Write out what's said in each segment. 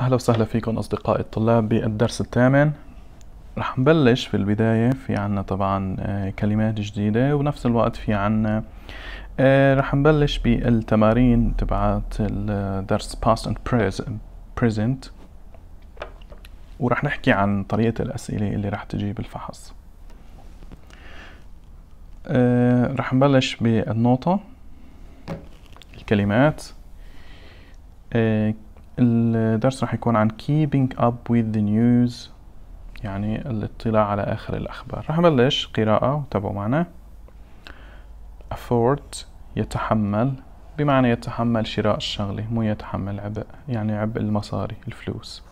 أهلا وسهلا فيكم أصدقائي الطلاب بالدرس الثامن رح نبلش في البداية في عنا طبعا آه، كلمات جديدة ونفس الوقت في عنا آه، رح نبلش بالتمارين تبعت الدرس past and present ورح نحكي عن طريقة الأسئلة اللي رح تجي بالفحص آه، رح نبلش بالنوطة الكلمات الدرس راح يكون عن keeping up with the news يعني الاطلاع على آخر الأخبار راح نبلش قراءة وتابعوا معنا afford يتحمل بمعنى يتحمل شراء الشغلة مو يتحمل عبء يعني عبء المصاري الفلوس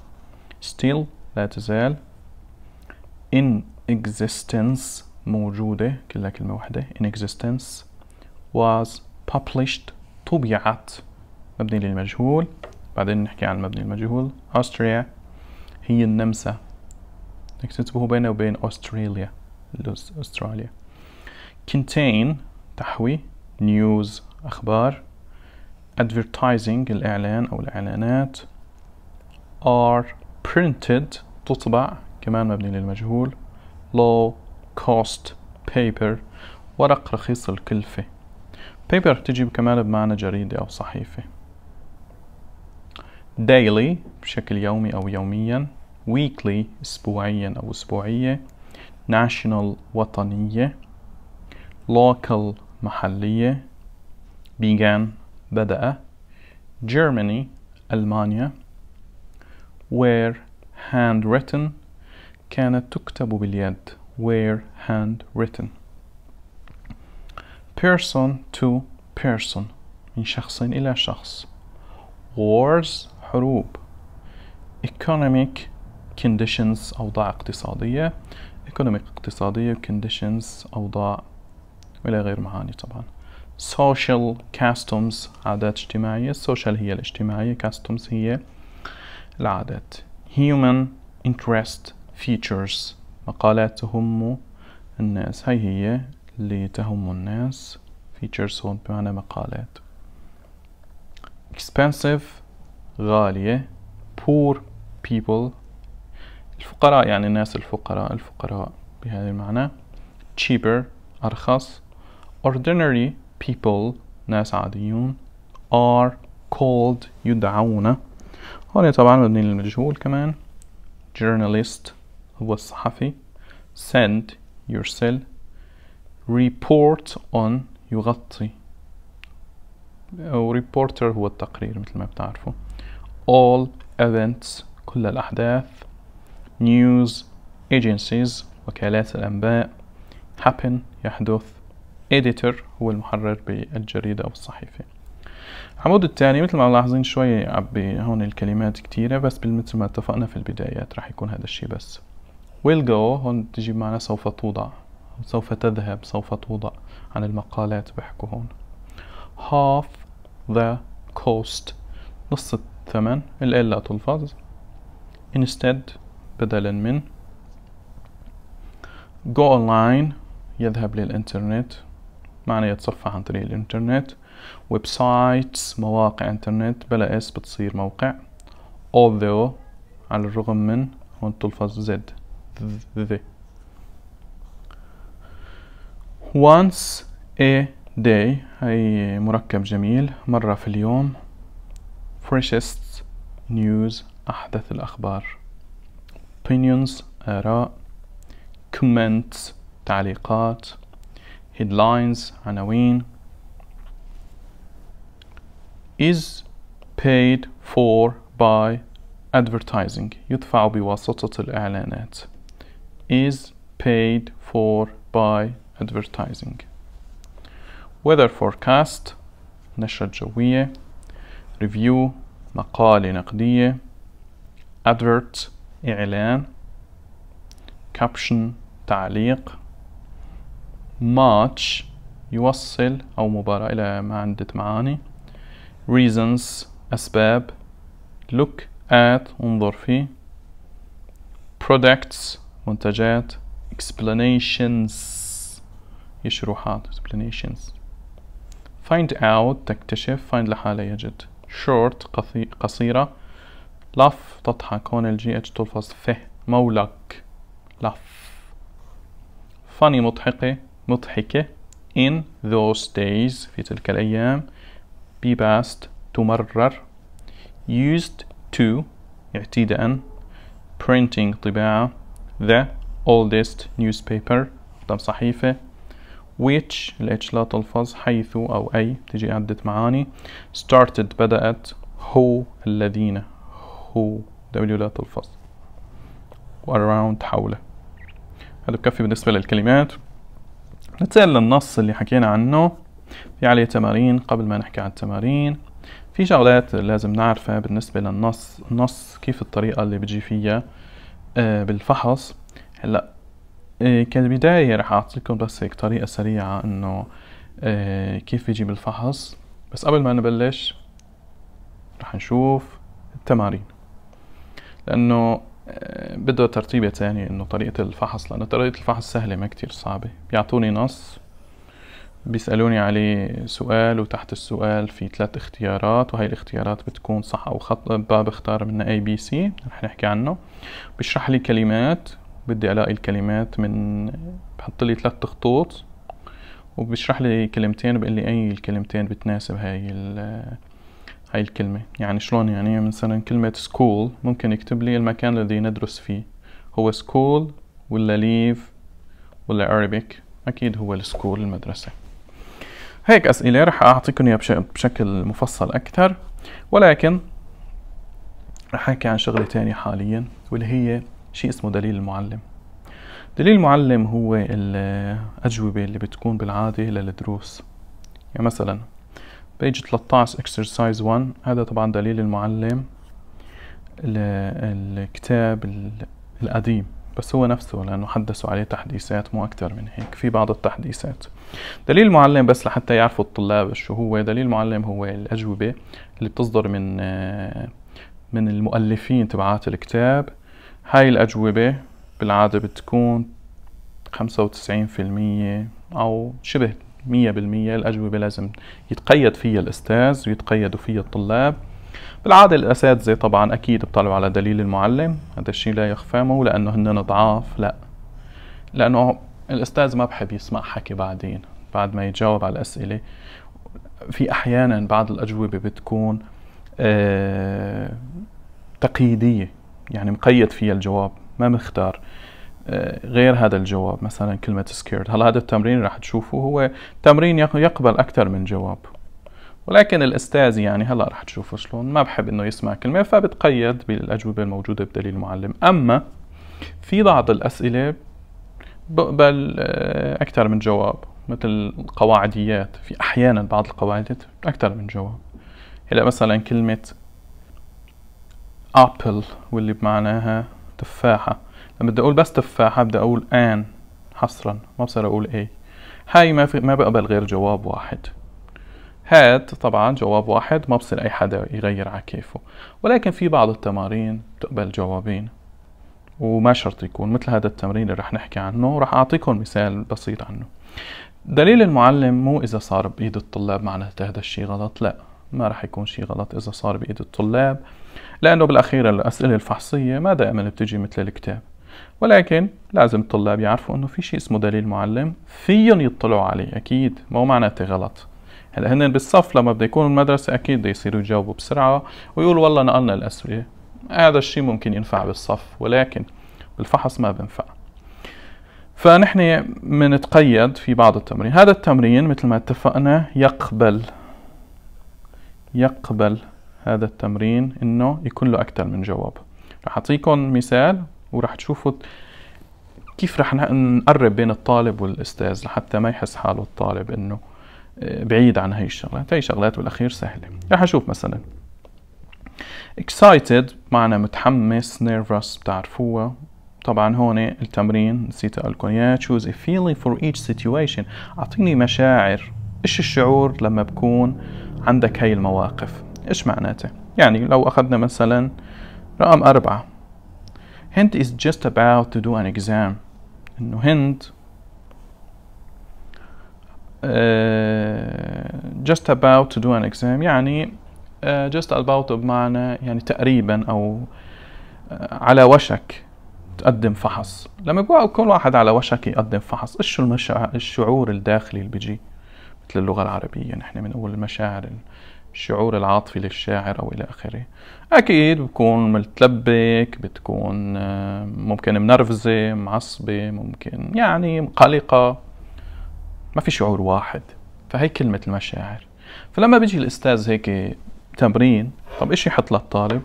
still لا تزال in existence موجودة كلها كلمة واحدة in existence was published طبعت مبني للمجهول بعدين نحكي عن المبني المجهول أستريا هي النمسا نكتبه بينه وبين أستراليا أستراليا contain تحوي news أخبار advertising الإعلان أو الإعلانات are printed تطبع كمان مبني للمجهول low cost paper ورق رخيص الكلفة paper تجي كمان بمعنى جريدة أو صحيفة daily بشكل يومي أو يوميا weekly أسبوعيا أو أسبوعية national وطنية local محلية began بدأ Germany ألمانيا where handwritten كانت تكتب باليد where handwritten person to person من شخص إلى شخص wars حروب economic conditions أوضاع اقتصادية economic اقتصادية conditions أوضاع وإلى غير معاني طبعا social customs عادات اجتماعية social هي الاجتماعية customs هي العادات human interest features مقالات تهم الناس هاي هي اللي تهم الناس features هون بمعنى مقالات expensive غالية poor people الفقراء يعني الناس الفقراء الفقراء بهذا المعنى cheaper أرخص ordinary people ناس عاديون are called يدعون هون طبعا مبني للمجهول كمان journalist هو الصحفي send يرسل report on يغطي أو reporter هو التقرير مثل ما بتعرفوا all events كل الأحداث news agencies وكالات الأنباء happen يحدث editor هو المحرر بالجريدة أو الصحيفة العمود الثاني مثل ما ملاحظين شوي عبي هون الكلمات كتيرة بس مثل ما اتفقنا في البدايات راح يكون هذا الشي بس will go هون تجي معنا سوف توضع سوف تذهب سوف توضع عن المقالات بحكوا هون half the cost نص ثمان لا تلفظ instead بدلا من go online يذهب للإنترنت معنى يتصفح عن طريق الإنترنت websites مواقع إنترنت بلا اس بتصير موقع although على الرغم من هون تلفظ z ذ once a day هي مركب جميل مرة في اليوم freshest news أحدث الأخبار opinions آراء comments تعليقات headlines عناوين is paid for by advertising يدفع بواسطة الإعلانات is paid for by advertising weather forecast نشرة جوية ريفيو مقالة نقدية ادفرت إعلان كابشن تعليق ماتش يوصل أو مباراة إلى ما عدة معاني reasons أسباب look at انظر فيه products منتجات explanations يشروحات explanations find out تكتشف find لحالة يجد short قصيرة لف تضحك هون الجي اتش تلفظ ف مولك لف funny مضحكة مضحكة in those days في تلك الأيام be past تمرر used to اعتداء printing طباعة the oldest newspaper أقدم صحيفة which الاتش لا تلفظ حيث أو أي تجي عدة معاني started بدأت هو الذين هو دبليو لا تلفظ around حوله هذا بكفي بالنسبة للكلمات نتسأل للنص اللي حكينا عنه في عليه تمارين قبل ما نحكي عن التمارين في شغلات لازم نعرفها بالنسبة للنص نص كيف الطريقة اللي بجي فيها آه، بالفحص هلا إيه، كالبداية رح أعطيكم بس هيك طريقة سريعة إنه إيه، كيف بيجيب الفحص بس قبل ما نبلش رح نشوف التمارين لأنه إيه، بده ترتيبة تانية إنه طريقة الفحص لأنه طريقة الفحص سهلة ما كتير صعبة بيعطوني نص بيسألوني عليه سؤال وتحت السؤال في ثلاث اختيارات وهي الاختيارات بتكون صح أو خطأ باب اختار منها A B C رح نحكي عنه بيشرح لي كلمات بدي الاقي الكلمات من بحط لي ثلاث خطوط وبشرح لي كلمتين بقول لي اي الكلمتين بتناسب هاي هاي الكلمة يعني شلون يعني مثلا كلمة سكول ممكن يكتب لي المكان الذي ندرس فيه هو سكول ولا ليف ولا أربيك أكيد هو السكول المدرسة هيك أسئلة رح أعطيكم إياها بشكل مفصل أكثر ولكن رح أحكي عن شغلة تانية حاليا واللي هي شيء اسمه دليل المعلم دليل المعلم هو الأجوبة اللي بتكون بالعادة للدروس يعني مثلا بيج 13 exercise 1 هذا طبعا دليل المعلم الكتاب القديم بس هو نفسه لأنه حدثوا عليه تحديثات مو أكتر من هيك في بعض التحديثات دليل المعلم بس لحتى يعرفوا الطلاب شو هو دليل المعلم هو الأجوبة اللي بتصدر من آه، من المؤلفين تبعات الكتاب هاي الأجوبة بالعادة بتكون خمسة وتسعين في المية أو شبه مية بالمية الأجوبة لازم يتقيد فيها الأستاذ ويتقيدوا فيها الطلاب بالعادة الأساتذة طبعا أكيد بطلعوا على دليل المعلم هذا الشيء لا يخفى مو لأنه هن ضعاف لا لأنه الأستاذ ما بحب يسمع حكي بعدين بعد ما يتجاوب على الأسئلة في أحيانا بعض الأجوبة بتكون آه تقييدية يعني مقيد فيها الجواب ما مختار آه، غير هذا الجواب مثلا كلمة سكيرد هلا هذا التمرين راح تشوفه هو تمرين يقبل أكثر من جواب ولكن الأستاذ يعني هلا راح تشوفه شلون ما بحب إنه يسمع كلمة فبتقيد بالأجوبة الموجودة بدليل المعلم أما في بعض الأسئلة بقبل آه، أكثر من جواب مثل القواعديات في أحيانا بعض القواعدات أكثر من جواب هلا مثلا كلمة apple واللي بمعناها تفاحة لما بدي أقول بس تفاحة بدي أقول an حصرا ما بصير أقول a هاي ما في ما بقبل غير جواب واحد هاد طبعا جواب واحد ما بصير أي حدا يغير على كيفه ولكن في بعض التمارين بتقبل جوابين وما شرط يكون مثل هذا التمرين اللي رح نحكي عنه ورح أعطيكم مثال بسيط عنه دليل المعلم مو إذا صار بإيد الطلاب معناته هذا الشيء غلط لأ ما راح يكون شيء غلط إذا صار بإيد الطلاب لأنه بالأخير الأسئلة الفحصية ما دائما بتجي مثل الكتاب ولكن لازم الطلاب يعرفوا انه في شيء اسمه دليل معلم فيهم يطلعوا عليه اكيد مو معناته غلط هلا هن بالصف لما بده يكونوا المدرسه اكيد بده يصيروا يجاوبوا بسرعه ويقولوا والله نقلنا الاسئله هذا الشيء ممكن ينفع بالصف ولكن بالفحص ما بنفع فنحن بنتقيد في بعض التمرين هذا التمرين مثل ما اتفقنا يقبل يقبل هذا التمرين انه يكون له اكثر من جواب رح اعطيكم مثال ورح تشوفوا كيف رح نقرب بين الطالب والاستاذ لحتى ما يحس حاله الطالب انه آه، بعيد عن هي الشغلات هي شغلات بالاخير سهله رح اشوف مثلا excited معنى متحمس nervous بتعرفوها طبعا هون التمرين نسيت اقول لكم اياه choose a feeling for each situation اعطيني مشاعر ايش الشعور لما بكون عندك هاي المواقف إيش معناته؟ يعني لو أخذنا مثلا رقم أربعة هند is just about to do an exam إنه هند uh, just about to do an exam يعني uh, just about بمعنى يعني تقريبا أو uh, على وشك تقدم فحص لما بيوقع كل واحد على وشك يقدم فحص ايش الشعور الداخلي اللي بيجي مثل اللغة العربية نحن من أول المشاعر الشعور العاطفي للشاعر أو إلى آخره أكيد بتكون متلبك بتكون آه، ممكن منرفزة معصبة ممكن يعني قلقة ما في شعور واحد فهي كلمة المشاعر فلما بيجي الأستاذ هيك تمرين طب إيش يحط للطالب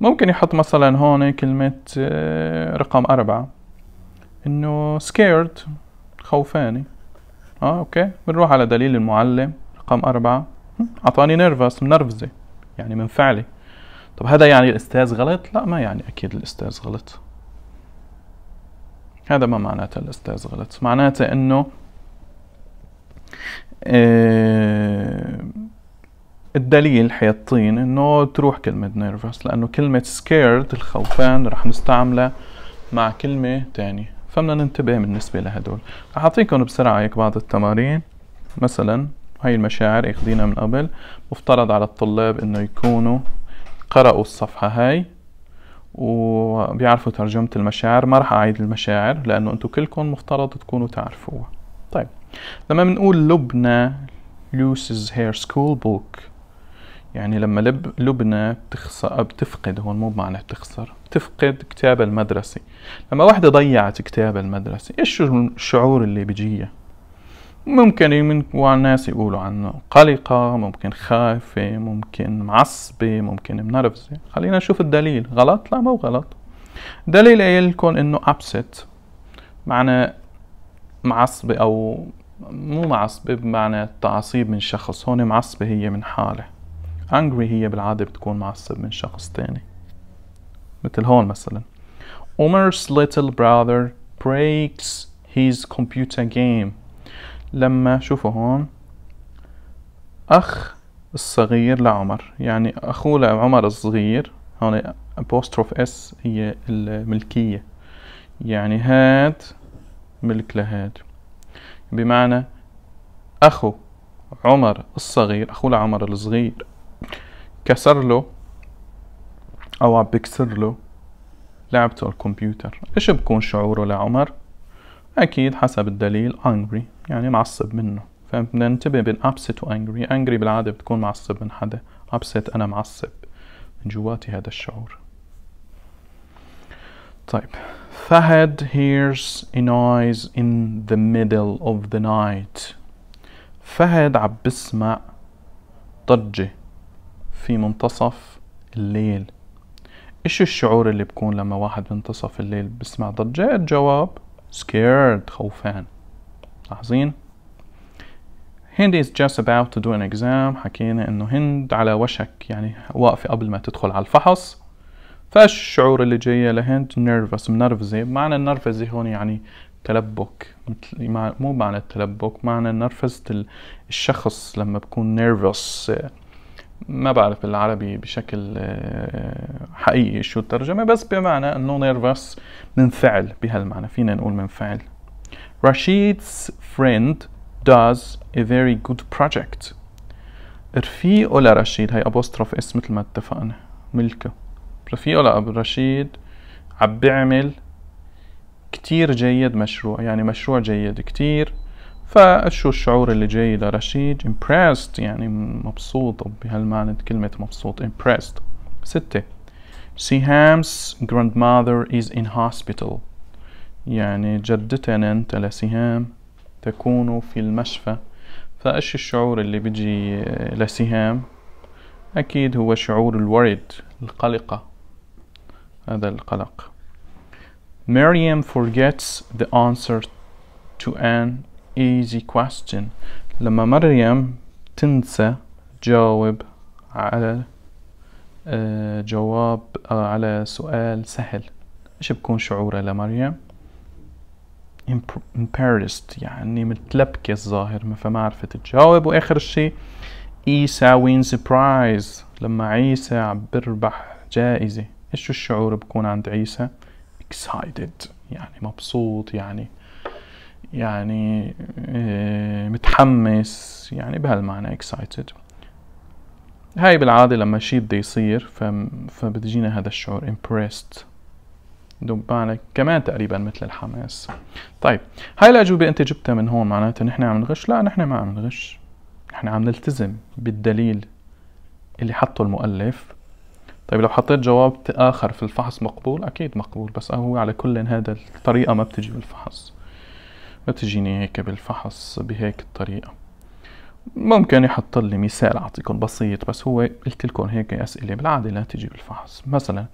ممكن يحط مثلا هون كلمة آه، رقم أربعة إنه scared خوفاني اه اوكي بنروح على دليل المعلم رقم أربعة أعطاني نيرفس منرفزة يعني منفعلة طب هذا يعني الأستاذ غلط؟ لا ما يعني أكيد الأستاذ غلط هذا ما معناته الأستاذ غلط معناته أنه آه الدليل حيطين انه تروح كلمة نيرفس لانه كلمة سكيرد الخوفان رح نستعملها مع كلمة تانية فبدنا ننتبه بالنسبة لهدول رح أعطيكم بسرعة هيك بعض التمارين مثلا هاي المشاعر اخذينا من قبل مفترض على الطلاب انه يكونوا قرأوا الصفحة هاي وبيعرفوا ترجمة المشاعر ما رح أعيد المشاعر لأنه أنتم كلكم مفترض تكونوا تعرفوها طيب لما بنقول لبنى loses her School Book يعني لما لب لبنى بتخسر بتفقد هون مو بمعنى بتخسر بتفقد كتاب المدرسي لما واحدة ضيعت كتاب المدرسي ايش الشعور اللي بيجيها ممكن من الناس يقولوا عنه قلقة ممكن خايفة ممكن معصبة ممكن منرفزة خلينا نشوف الدليل غلط لا مو غلط دليل قايل لكم انه ابست معنى معصبة او مو معصبة بمعنى تعصيب من شخص هون معصبة هي من حالة angry هي بالعادة بتكون معصب من شخص تاني مثل هون مثلا Omer's little brother breaks his computer game لما شوفوا هون أخ الصغير لعمر يعني أخوه لعمر الصغير هون apostrophe s هي الملكية يعني هاد ملك لهاد بمعنى أخو عمر الصغير أخو لعمر الصغير كسر له او عم بكسر له لعبته الكمبيوتر ايش بكون شعوره لعمر اكيد حسب الدليل angry يعني معصب منه فبدنا ننتبه بين upset و angry angry بالعاده بتكون معصب من حدا upset انا معصب من جواتي هذا الشعور طيب فهد hears a noise in the middle of the night فهد عم بسمع ضجه في منتصف الليل ايش الشعور اللي بكون لما واحد منتصف الليل بسمع ضجة الجواب scared خوفان لاحظين هند is just about to do an exam حكينا انه هند على وشك يعني واقفة قبل ما تدخل على الفحص الشعور اللي جاية لهند nervous منرفزة معنى النرفزة هون يعني تلبك مو معنى التلبك معنى نرفزة الشخص لما بكون nervous ما بعرف بالعربي بشكل آه، حقيقي شو الترجمة بس بمعنى انه نيرفس منفعل بهالمعنى فينا نقول منفعل Rashid's friend does a very good project رفيقه لرشيد هي ابوستروف اس مثل ما اتفقنا ملكه رفيقه لأبو رشيد عم بيعمل كتير جيد مشروع يعني مشروع جيد كتير فشو الشعور اللي جاي لرشيد impressed يعني مبسوط بهالمعنى كلمة مبسوط impressed ستة سيهام's grandmother is in hospital يعني جدتنا انت لسهام تكون في المشفى فايش الشعور اللي بيجي لسهام اكيد هو شعور الورد القلقة هذا القلق مريم forgets the answer to an easy question لما مريم تنسى جاوب على آه، جواب آه، على سؤال سهل ايش بكون شعوره لمريم embarrassed يعني متلبكة الظاهر ما فما عرفت تجاوب واخر شيء عيسى وين سبرايز لما عيسى عم بربح جائزة ايش الشعور بكون عند عيسى excited يعني مبسوط يعني يعني آه، متحمس يعني بهالمعنى excited هاي بالعادة لما شيء بده يصير فبتجينا هذا الشعور impressed دبانة كمان تقريبا مثل الحماس طيب هاي الأجوبة أنت جبتها من هون معناتها نحن عم نغش لا نحن ما عم نغش نحن عم نلتزم بالدليل اللي حطه المؤلف طيب لو حطيت جواب آخر في الفحص مقبول أكيد مقبول بس هو على كل هذا الطريقة ما بتجي بالفحص لا تجيني هيك بالفحص بهيك الطريقة ممكن يحط لي مثال أعطيكم بسيط بس هو قلت لكم هيك أسئلة بالعادة لا تجي بالفحص مثلا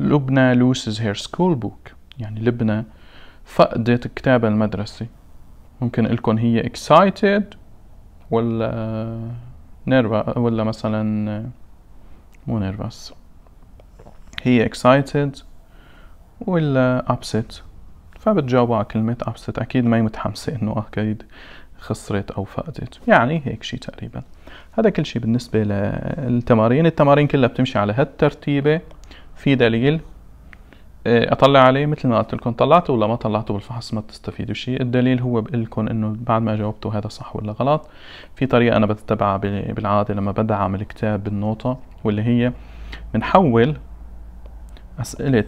لبنى loses her school book يعني لبنى فقدت كتاب المدرسي ممكن لكم هي excited ولا نيرفا ولا مثلا مو نيرفاس هي excited ولا upset فبتجاوبها كلمة أبست أكيد ما متحمسة إنه أكيد أه خسرت أو فقدت يعني هيك شيء تقريبا هذا كل شيء بالنسبة للتمارين التمارين كلها بتمشي على هالترتيبة في دليل آه، اطلع عليه مثل ما قلت لكم طلعته ولا ما طلعته بالفحص ما بتستفيدوا شيء الدليل هو بقول لكم انه بعد ما جاوبتوا هذا صح ولا غلط في طريقه انا بتبعها بالعاده لما بدعم الكتاب بالنوطه واللي هي بنحول اسئله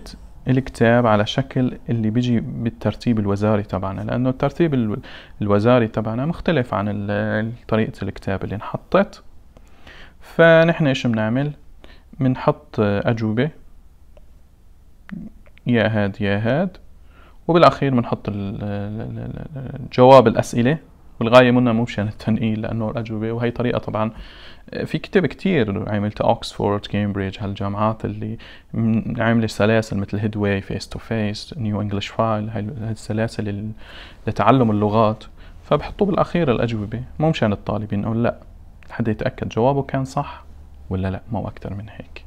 الكتاب على شكل اللي بيجي بالترتيب الوزاري تبعنا لأنه الترتيب الوزاري تبعنا مختلف عن طريقة الكتاب اللي انحطت فنحن إيش بنعمل بنحط أجوبة يا هاد يا هاد وبالأخير بنحط جواب الأسئلة والغايه منها مو مشان التنقيل لانه الاجوبه وهي طريقه طبعا في كتب كتير عملت اوكسفورد كامبريدج هالجامعات اللي عملت سلاسل مثل هيدواي فيس تو فيس نيو انجلش فايل هاي السلاسل لتعلم اللغات فبحطوا بالاخير الاجوبه مو مشان الطالب ينقول لا حدا يتاكد جوابه كان صح ولا لا مو اكثر من هيك